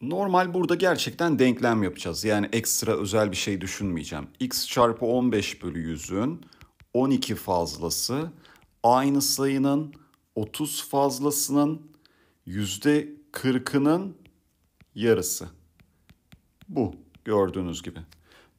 Normal burada gerçekten denklem yapacağız. Yani ekstra özel bir şey düşünmeyeceğim. x çarpı 15 bölü 100'ün 12 fazlası aynı sayının 30 fazlasının %40'ının yarısı. Bu gördüğünüz gibi.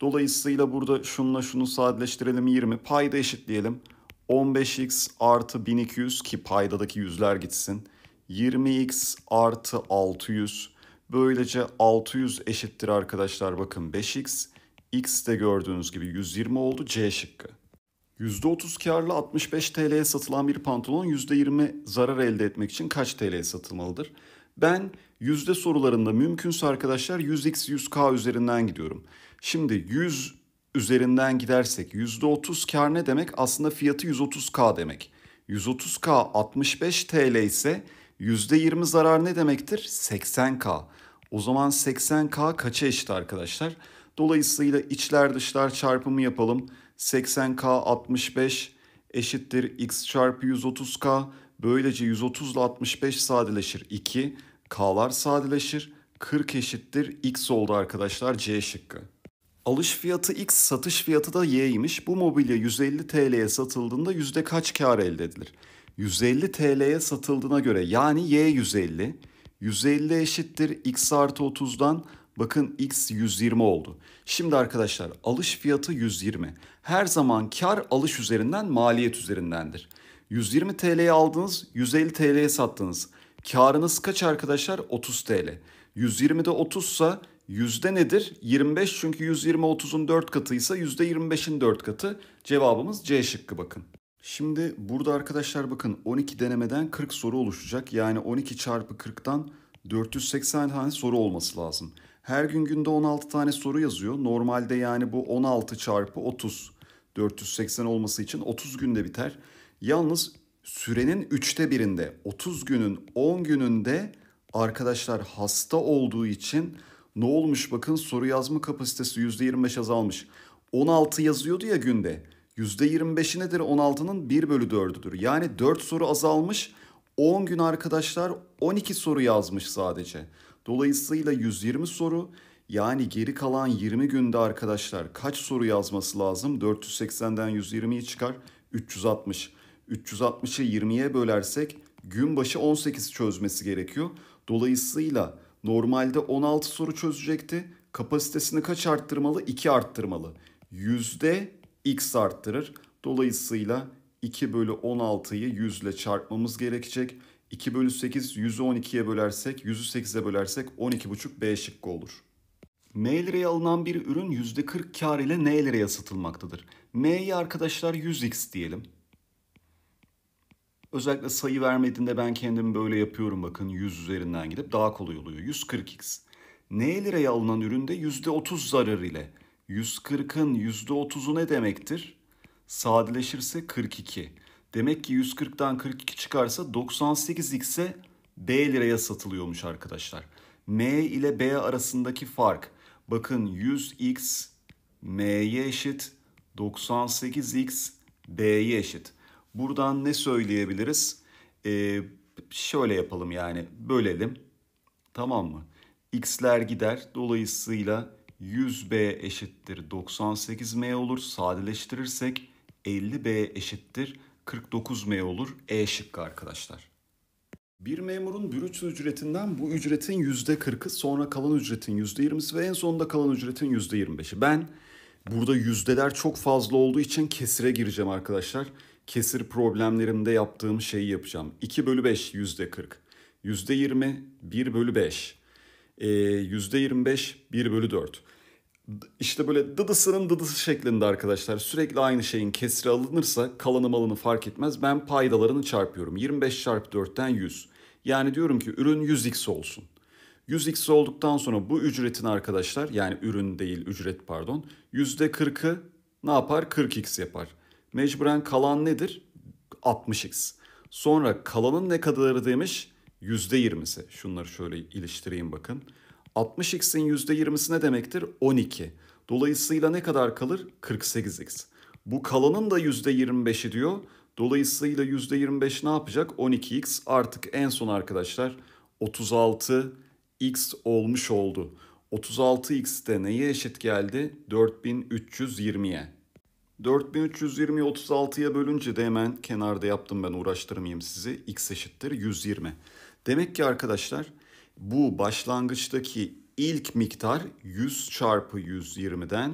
Dolayısıyla burada şunla şunu sadeleştirelim 20. Payda eşitleyelim. 15x artı 1200 ki paydadaki yüzler gitsin. 20x artı 600 Böylece 600 eşittir arkadaşlar bakın 5x. X de gördüğünüz gibi 120 oldu C şıkkı. %30 karlı 65 TL'ye satılan bir pantolon %20 zarar elde etmek için kaç TL'ye satılmalıdır? Ben yüzde sorularında mümkünse arkadaşlar 100x 100k üzerinden gidiyorum. Şimdi 100 üzerinden gidersek %30 kar ne demek? Aslında fiyatı 130k demek. 130k 65 TL ise %20 zarar ne demektir? 80k. O zaman 80K kaça eşit arkadaşlar? Dolayısıyla içler dışlar çarpımı yapalım. 80K 65 eşittir x çarpı 130K. Böylece 130 ile 65 sadeleşir 2. K'lar sadeleşir. 40 eşittir x oldu arkadaşlar C şıkkı. Alış fiyatı x, satış fiyatı da y'ymiş. Bu mobilya 150 TL'ye satıldığında yüzde kaç kar elde edilir? 150 TL'ye satıldığına göre yani y 150, 150 eşittir x artı 30'dan bakın x 120 oldu. Şimdi arkadaşlar alış fiyatı 120. Her zaman kar alış üzerinden maliyet üzerindendir. 120 TL'ye aldınız 150 TL'ye sattınız. Karınız kaç arkadaşlar? 30 TL. 120'de 30 sa yüzde nedir? 25 çünkü 120 30'un 4 katıysa yüzde %25'in 4 katı. Cevabımız C şıkkı bakın. Şimdi burada arkadaşlar bakın 12 denemeden 40 soru oluşacak. Yani 12 çarpı 40'tan 480 tane soru olması lazım. Her gün günde 16 tane soru yazıyor. Normalde yani bu 16 çarpı 30 480 olması için 30 günde biter. Yalnız sürenin 3'te birinde 30 günün 10 gününde arkadaşlar hasta olduğu için ne olmuş bakın soru yazma kapasitesi %25 azalmış. 16 yazıyordu ya günde. %25'i nedir? 16'nın 1 bölü 4'üdür. Yani 4 soru azalmış. 10 gün arkadaşlar 12 soru yazmış sadece. Dolayısıyla 120 soru yani geri kalan 20 günde arkadaşlar kaç soru yazması lazım? 480'den 120'yi çıkar 360. 360'ı 20'ye bölersek gün başı 18 çözmesi gerekiyor. Dolayısıyla normalde 16 soru çözecekti. Kapasitesini kaç arttırmalı? 2 arttırmalı. Yüzde x arttırır. Dolayısıyla 2 bölü 16'yı 100 ile çarpmamız gerekecek. 2 bölü 8 100'ü 12'ye bölersek, 100'ü 8'e bölersek 12,5 B şıkkı olur. M liraya alınan bir ürün %40 kar ile N liraya satılmaktadır. M'yi arkadaşlar 100x diyelim. Özellikle sayı vermediğinde ben kendim böyle yapıyorum bakın 100 üzerinden gidip daha kolay oluyor. 140x. N liraya alınan üründe %30 zarar ile 140'ın %30'u ne demektir? Sadeleşirse 42. Demek ki 140'dan 42 çıkarsa 98x'e B liraya satılıyormuş arkadaşlar. M ile B arasındaki fark. Bakın 100x M'ye eşit, 98x B'ye eşit. Buradan ne söyleyebiliriz? Ee, şöyle yapalım yani bölelim. Tamam mı? X'ler gider. Dolayısıyla 100B eşittir 98M olur. Sadeleştirirsek 50B eşittir 49M olur. E şıkkı arkadaşlar. Bir memurun bürüt ücretinden bu ücretin %40'ı, sonra kalan ücretin %20'si ve en sonunda kalan ücretin %25'i. Ben burada yüzdeler çok fazla olduğu için kesire gireceğim arkadaşlar. Kesir problemlerimde yaptığım şeyi yapacağım. 2 bölü 5 %40. %20 1 bölü 5 e, %25 1 bölü 4. İşte böyle dıdısının dıdısı şeklinde arkadaşlar sürekli aynı şeyin kesri alınırsa kalanı malını fark etmez. Ben paydalarını çarpıyorum. 25 çarpı 4'ten 100. Yani diyorum ki ürün 100x olsun. 100x olduktan sonra bu ücretin arkadaşlar yani ürün değil ücret pardon %40'ı ne yapar? 40x yapar. Mecburen kalan nedir? 60x. Sonra kalanın ne kadarı demiş? %20'si. Şunları şöyle iliştireyim bakın. 60x'in %20'si ne demektir? 12. Dolayısıyla ne kadar kalır? 48x. Bu kalanın da %25'i diyor. Dolayısıyla %25 ne yapacak? 12x artık en son arkadaşlar 36x olmuş oldu. 36x de neye eşit geldi? 4320'ye. 4320'yi 36'ya bölünce de hemen kenarda yaptım ben uğraştırmayayım sizi. x eşittir 120. Demek ki arkadaşlar bu başlangıçtaki ilk miktar 100 çarpı 120'den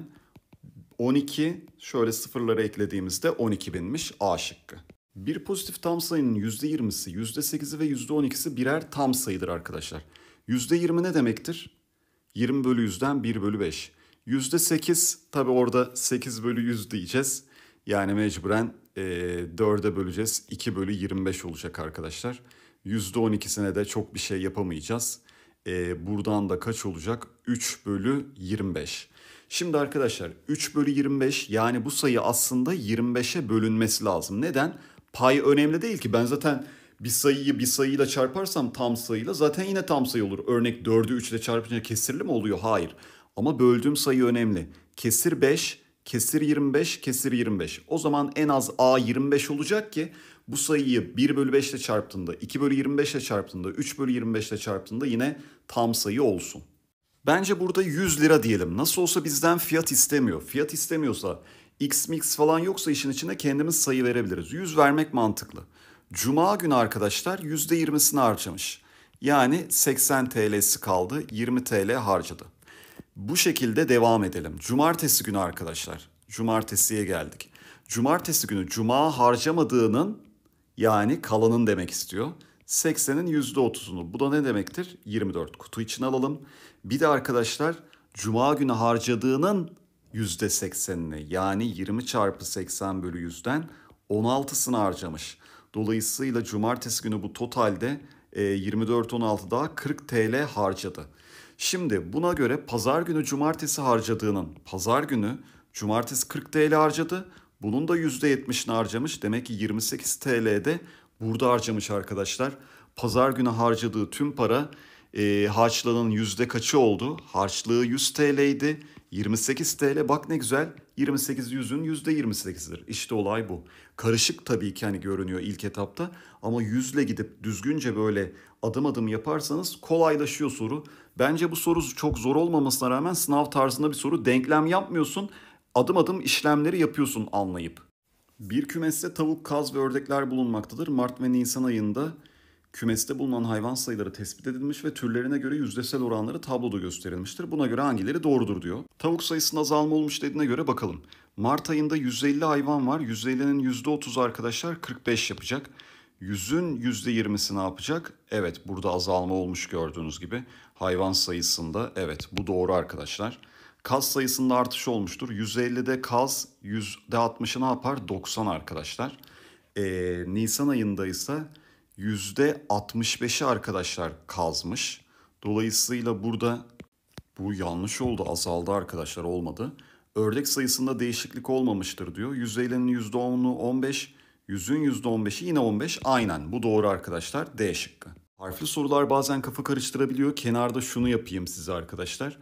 12 şöyle sıfırları eklediğimizde 12 binmiş A şıkkı. Bir pozitif tam sayının %20'si, %8'i ve %12'si birer tam sayıdır arkadaşlar. %20 ne demektir? 20 bölü 100'den 1 bölü 5. %8 tabi orada 8 bölü 100 diyeceğiz. Yani mecburen e, 4'e böleceğiz. 2 bölü 25 olacak arkadaşlar. %12'sine de çok bir şey yapamayacağız. E, buradan da kaç olacak? 3 bölü 25. Şimdi arkadaşlar 3 bölü 25 yani bu sayı aslında 25'e bölünmesi lazım. Neden? Pay önemli değil ki ben zaten bir sayıyı bir sayıyla çarparsam tam sayıyla zaten yine tam sayı olur. Örnek 4'ü 3 ile çarpınca kesirli mi oluyor? Hayır. Ama böldüğüm sayı önemli. Kesir 5, kesir 25, kesir 25. O zaman en az A 25 olacak ki bu sayıyı 1 bölü 5 ile çarptığında, 2 bölü 25 ile çarptığında, 3 bölü 25 ile çarptığında yine tam sayı olsun. Bence burada 100 lira diyelim. Nasıl olsa bizden fiyat istemiyor. Fiyat istemiyorsa x mix falan yoksa işin içinde kendimiz sayı verebiliriz. 100 vermek mantıklı. Cuma günü arkadaşlar %20'sini harcamış. Yani 80 TL'si kaldı, 20 TL harcadı. Bu şekilde devam edelim. Cumartesi günü arkadaşlar. Cumartesiye geldik. Cumartesi günü cuma harcamadığının yani kalanın demek istiyor. 80'in %30'unu. Bu da ne demektir? 24 kutu için alalım. Bir de arkadaşlar cuma günü harcadığının %80'ini yani 20 çarpı 80 bölü 100'den 16'sını harcamış. Dolayısıyla cumartesi günü bu totalde 24 e, 16 daha 40 TL harcadı. Şimdi buna göre pazar günü cumartesi harcadığının pazar günü cumartesi 40 TL harcadı. Bunun da %70'ini harcamış. Demek ki 28 TL'de burada harcamış arkadaşlar. Pazar günü harcadığı tüm para e, harçlığının yüzde kaçı oldu? Harçlığı 100 TL idi. 28 TL bak ne güzel 28 yüzün yüzde 28'dir. İşte olay bu. Karışık tabii ki hani görünüyor ilk etapta ama yüzle gidip düzgünce böyle adım adım yaparsanız kolaylaşıyor soru. Bence bu soru çok zor olmamasına rağmen sınav tarzında bir soru denklem yapmıyorsun adım adım işlemleri yapıyorsun anlayıp. Bir kümeste tavuk, kaz ve ördekler bulunmaktadır. Mart ve Nisan ayında kümeste bulunan hayvan sayıları tespit edilmiş ve türlerine göre yüzdesel oranları tabloda gösterilmiştir. Buna göre hangileri doğrudur diyor. Tavuk sayısında azalma olmuş dediğine göre bakalım. Mart ayında 150 hayvan var. 150'nin %30 arkadaşlar 45 yapacak. 100'ün %20'si ne yapacak? Evet burada azalma olmuş gördüğünüz gibi. Hayvan sayısında evet bu doğru arkadaşlar. Kaz sayısında artış olmuştur. 150'de kaz, %60'ı ne yapar? 90 arkadaşlar. Ee, Nisan ayında ise %65'i arkadaşlar kazmış. Dolayısıyla burada bu yanlış oldu, azaldı arkadaşlar olmadı. Ördek sayısında değişiklik olmamıştır diyor. %50'nin %10'u 15, 100'ün %15'i yine 15. Aynen bu doğru arkadaşlar D şıkkı. Harfli sorular bazen kafa karıştırabiliyor. Kenarda şunu yapayım size Arkadaşlar.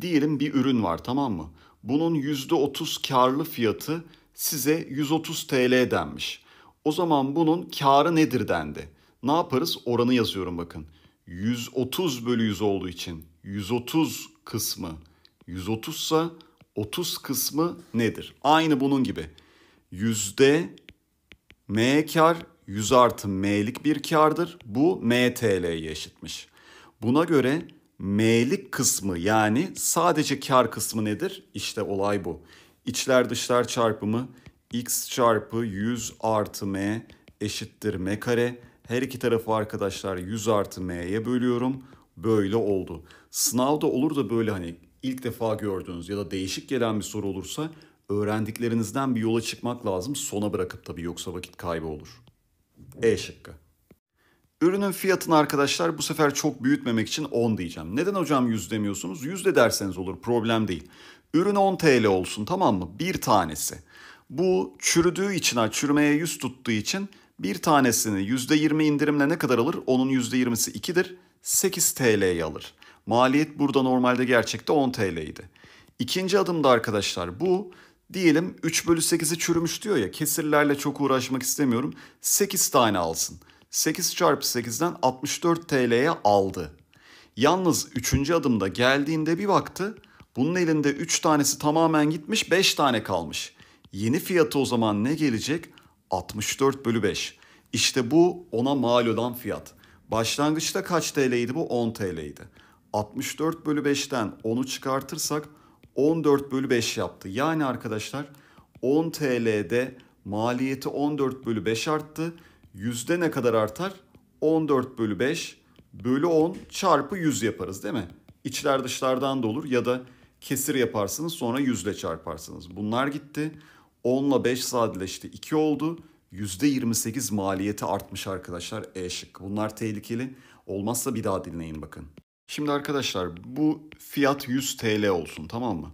Diyelim bir ürün var tamam mı? Bunun %30 karlı fiyatı size 130 TL denmiş. O zaman bunun karı nedir dendi. Ne yaparız? Oranı yazıyorum bakın. 130 bölü 100 olduğu için 130 kısmı 130 ise 30 kısmı nedir? Aynı bunun gibi. Yüzde M kar 100 artı M'lik bir kardır. Bu MTL'ye eşitmiş. Buna göre M'lik kısmı yani sadece kar kısmı nedir? İşte olay bu. İçler dışlar çarpımı x çarpı 100 artı m eşittir m kare. Her iki tarafı arkadaşlar 100 artı m'ye bölüyorum. Böyle oldu. Sınavda olur da böyle hani ilk defa gördüğünüz ya da değişik gelen bir soru olursa öğrendiklerinizden bir yola çıkmak lazım. Sona bırakıp tabii yoksa vakit kaybı olur. E şıkkı. Ürünün fiyatını arkadaşlar bu sefer çok büyütmemek için 10 diyeceğim. Neden hocam 100 demiyorsunuz? 100 de derseniz olur problem değil. Ürün 10 TL olsun tamam mı? Bir tanesi. Bu çürüdüğü için, çürümeye yüz tuttuğu için bir tanesini %20 indirimle ne kadar alır? Onun %20'si 2'dir. 8 TL'ye alır. Maliyet burada normalde gerçekte 10 TL'ydi. İkinci adımda arkadaşlar bu diyelim 3 bölü 8'i çürümüş diyor ya kesirlerle çok uğraşmak istemiyorum. 8 tane alsın. 8 çarpı 8'den 64 TL'ye aldı. Yalnız 3. adımda geldiğinde bir baktı bunun elinde 3 tanesi tamamen gitmiş 5 tane kalmış. Yeni fiyatı o zaman ne gelecek? 64 bölü 5. İşte bu ona mal olan fiyat. Başlangıçta kaç TL'ydi bu? 10 TL'ydi. 64 bölü 5'ten 10'u çıkartırsak 14 bölü 5 yaptı. Yani arkadaşlar 10 TL'de maliyeti 14 bölü 5 arttı yüzde ne kadar artar? 14 bölü 5 bölü 10 çarpı 100 yaparız değil mi? İçler dışlardan da olur ya da kesir yaparsınız sonra 100 ile çarparsınız. Bunlar gitti. 10 ile 5 sadeleşti 2 oldu. %28 maliyeti artmış arkadaşlar E şıkkı. Bunlar tehlikeli. Olmazsa bir daha dinleyin bakın. Şimdi arkadaşlar bu fiyat 100 TL olsun tamam mı?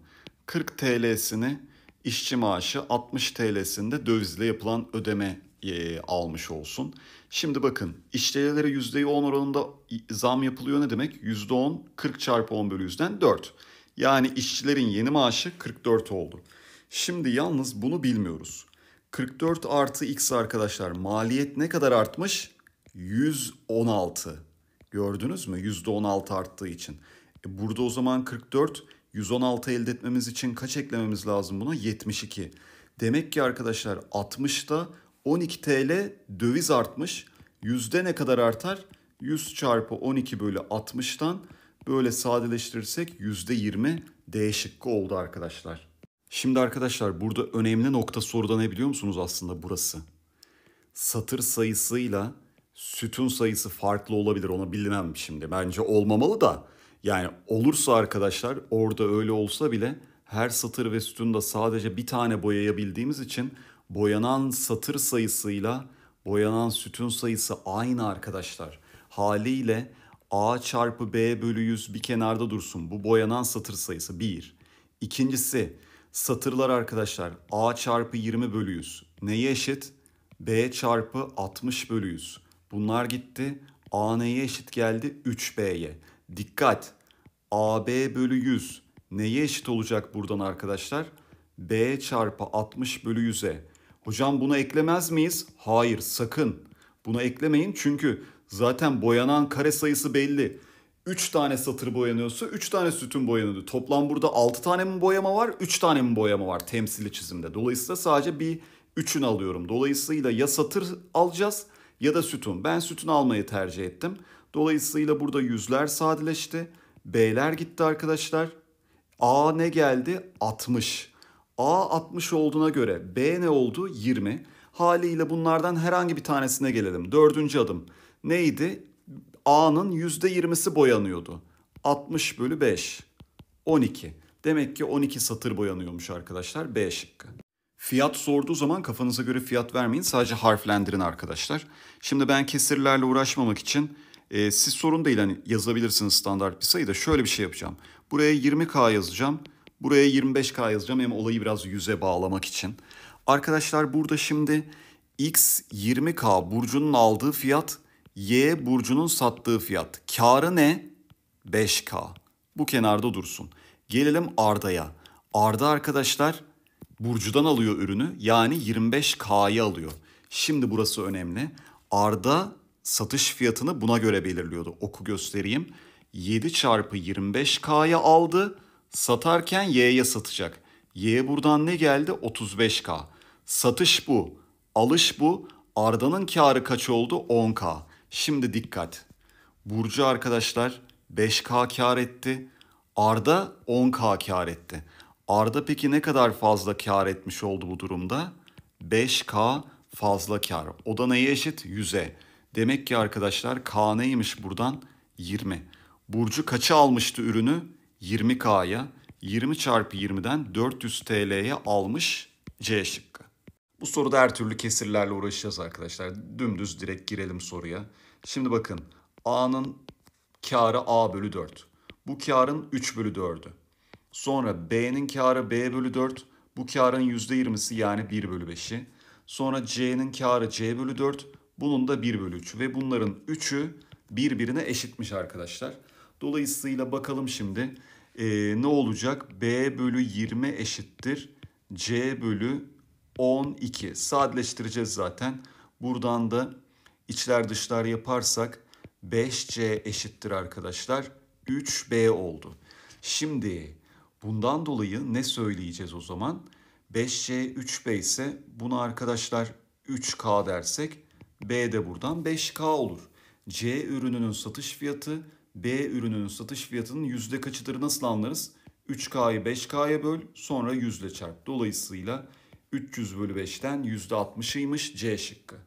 40 TL'sini işçi maaşı 60 TL'sinde dövizle yapılan ödeme e, almış olsun. Şimdi bakın işlevlere %10 oranında zam yapılıyor ne demek? %10 40 çarpı 10 bölü yüzden 4. Yani işçilerin yeni maaşı 44 oldu. Şimdi yalnız bunu bilmiyoruz. 44 artı x arkadaşlar maliyet ne kadar artmış? 116. Gördünüz mü? %16 arttığı için. E burada o zaman 44 116 elde etmemiz için kaç eklememiz lazım buna? 72. Demek ki arkadaşlar 60'ta 12 TL döviz artmış. Yüzde ne kadar artar? 100 çarpı 12 bölü 60'tan böyle sadeleştirirsek yüzde 20 D şıkkı oldu arkadaşlar. Şimdi arkadaşlar burada önemli nokta soruda ne biliyor musunuz aslında burası? Satır sayısıyla sütun sayısı farklı olabilir ona bilemem şimdi. Bence olmamalı da yani olursa arkadaşlar orada öyle olsa bile her satır ve sütunda sadece bir tane boyayabildiğimiz için boyanan satır sayısıyla boyanan sütun sayısı aynı arkadaşlar. Haliyle A çarpı B bölü 100 bir kenarda dursun. Bu boyanan satır sayısı 1. İkincisi satırlar arkadaşlar A çarpı 20 bölü 100. Neye eşit? B çarpı 60 bölü 100. Bunlar gitti. A neye eşit geldi? 3B'ye. Dikkat! AB bölü 100 neye eşit olacak buradan arkadaşlar? B çarpı 60 bölü 100'e. Hocam buna eklemez miyiz? Hayır sakın. buna eklemeyin çünkü zaten boyanan kare sayısı belli. 3 tane satır boyanıyorsa 3 tane sütun boyanıyordu. Toplam burada 6 tane mi boyama var, 3 tane mi boyama var temsili çizimde. Dolayısıyla sadece bir 3'ünü alıyorum. Dolayısıyla ya satır alacağız ya da sütun. Ben sütun almayı tercih ettim. Dolayısıyla burada yüzler sadeleşti. B'ler gitti arkadaşlar. A ne geldi? 60. A 60 olduğuna göre B ne oldu? 20. Haliyle bunlardan herhangi bir tanesine gelelim. Dördüncü adım neydi? A'nın %20'si boyanıyordu. 60 bölü 5. 12. Demek ki 12 satır boyanıyormuş arkadaşlar. B şıkkı. Fiyat sorduğu zaman kafanıza göre fiyat vermeyin. Sadece harflendirin arkadaşlar. Şimdi ben kesirlerle uğraşmamak için e, siz sorun değil hani yazabilirsiniz standart bir sayıda. Şöyle bir şey yapacağım. Buraya 20K yazacağım. Buraya 25K yazacağım hem olayı biraz yüze bağlamak için. Arkadaşlar burada şimdi X 20K burcunun aldığı fiyat Y burcunun sattığı fiyat. Karı ne? 5K. Bu kenarda dursun. Gelelim Arda'ya. Arda arkadaşlar burcudan alıyor ürünü yani 25K'yı alıyor. Şimdi burası önemli. Arda satış fiyatını buna göre belirliyordu. Oku göstereyim. 7 çarpı 25K'ya aldı. Satarken Y'ye satacak. Y buradan ne geldi? 35K. Satış bu. Alış bu. Arda'nın karı kaç oldu? 10K. Şimdi dikkat. Burcu arkadaşlar 5K kar etti. Arda 10K kar etti. Arda peki ne kadar fazla kar etmiş oldu bu durumda? 5K fazla kar. O da neye eşit? 100'e. Demek ki arkadaşlar K neymiş buradan? 20. Burcu kaça almıştı ürünü? 20K'ya 20 çarpı 20'den 400 TL'ye almış C şıkkı. Bu soruda her türlü kesirlerle uğraşacağız arkadaşlar. Dümdüz direkt girelim soruya. Şimdi bakın A'nın karı A bölü 4. Bu karın 3 bölü 4'ü. Sonra B'nin karı B bölü 4. Bu karın %20'si yani 1 bölü 5'i. Sonra C'nin karı C bölü 4. Bunun da 1 bölü 3 ve bunların 3'ü birbirine eşitmiş arkadaşlar. Dolayısıyla bakalım şimdi e, ne olacak? B bölü 20 eşittir. C bölü 12. Sadeleştireceğiz zaten. Buradan da içler dışlar yaparsak 5C eşittir arkadaşlar. 3B oldu. Şimdi bundan dolayı ne söyleyeceğiz o zaman? 5C 3B ise buna arkadaşlar 3K dersek B de buradan 5K olur. C ürününün satış fiyatı B ürününün satış fiyatının yüzde kaçıdır nasıl anlarız? 3K'yı 5K'ya böl sonra yüzle çarp. Dolayısıyla 300 bölü 5'ten %60'ıymış C şıkkı.